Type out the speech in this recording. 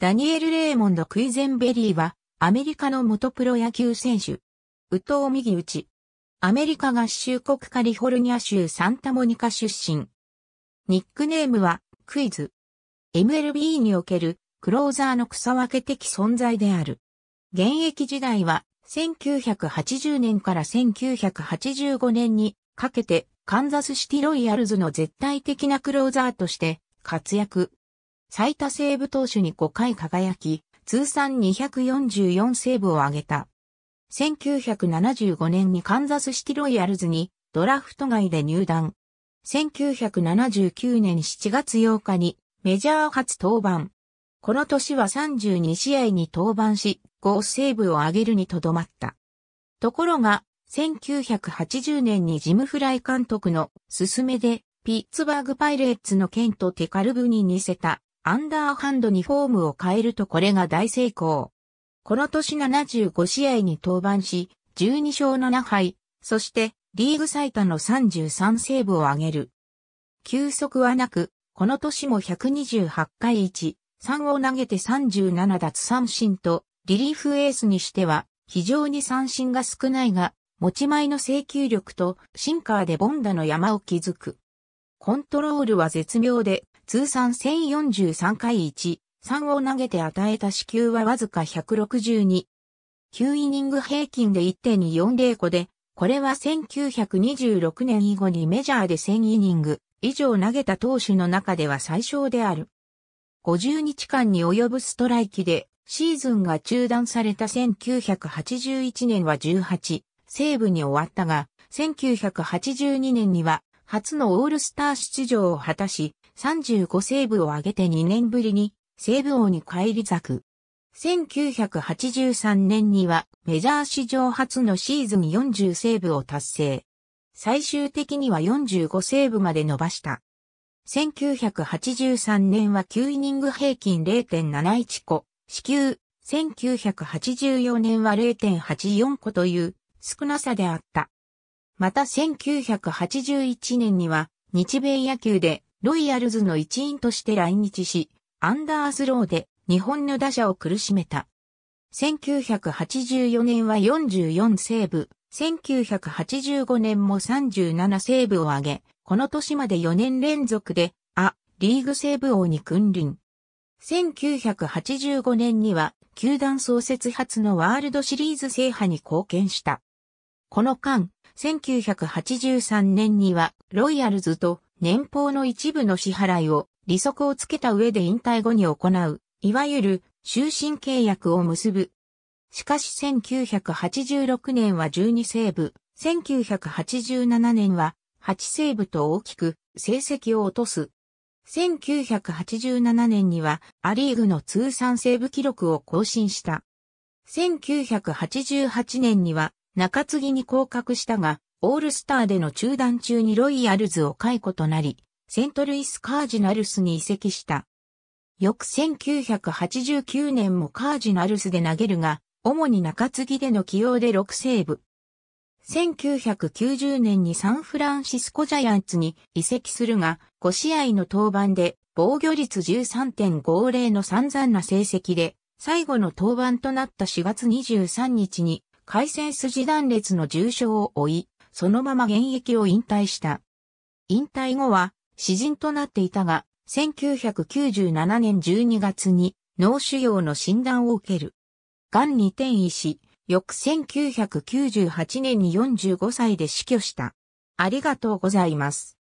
ダニエル・レーモンド・クイゼンベリーは、アメリカの元プロ野球選手。右投右打ち。アメリカ合衆国カリフォルニア州サンタモニカ出身。ニックネームは、クイズ。MLB における、クローザーの草分け的存在である。現役時代は、1980年から1985年にかけて、カンザスシティロイヤルズの絶対的なクローザーとして活躍。最多セーブ投手に5回輝き、通算244セーブを挙げた。1975年にカンザスシティロイヤルズにドラフト外で入団。1979年7月8日にメジャー初登板。この年は32試合に登板し、5セーブを挙げるにとどまった。ところが、1980年にジム・フライ監督の勧めで、ピッツバーグ・パイレーツのケント・テカルブに似せたアンダーハンドにフォームを変えるとこれが大成功。この年75試合に登板し、12勝7敗、そしてリーグ最多の33セーブを挙げる。休速はなく、この年も128回1、3を投げて37奪三振と、リリーフエースにしては、非常に三振が少ないが、持ち前の制球力と、シンカーでボンダの山を築く。コントロールは絶妙で、通算1043回1、3を投げて与えた死球はわずか162。9イニング平均で1.240個で、これは1926年以後にメジャーで1000イニング以上投げた投手の中では最小である。50日間に及ぶストライキでシーズンが中断された1981年は18、セーブに終わったが、1982年には初のオールスター出場を果たし、35セーブを挙げて2年ぶりにセーブ王に返り咲く。1983年にはメジャー史上初のシーズン40セーブを達成。最終的には45セーブまで伸ばした。1983年は9イニング平均0.71個、支給、1984年は0.84個という少なさであった。また1981年には日米野球でロイヤルズの一員として来日し、アンダースローで日本の打者を苦しめた。1984年は44セーブ、1985年も37セーブを挙げ、この年まで4年連続で、ア・リーグセーブ王に君臨。1985年には、球団創設初のワールドシリーズ制覇に貢献した。この間、1983年にはロイヤルズと年俸の一部の支払いを利息をつけた上で引退後に行う、いわゆる終身契約を結ぶ。しかし1986年は12セーブ、1987年は8セーブと大きく成績を落とす。1987年にはアリーグの通算セーブ記録を更新した。1988年には中継ぎに降格したが、オールスターでの中断中にロイヤルズを解雇となり、セントルイス・カージナルスに移籍した。翌1989年もカージナルスで投げるが、主に中継ぎでの起用で6セーブ。1990年にサンフランシスコジャイアンツに移籍するが、5試合の登板で防御率13.50の散々な成績で、最後の登板となった4月23日に回線筋断裂の重傷を負い、そのまま現役を引退した。引退後は、詩人となっていたが、1997年12月に脳腫瘍の診断を受ける。癌に転移し、翌1998年に45歳で死去した。ありがとうございます。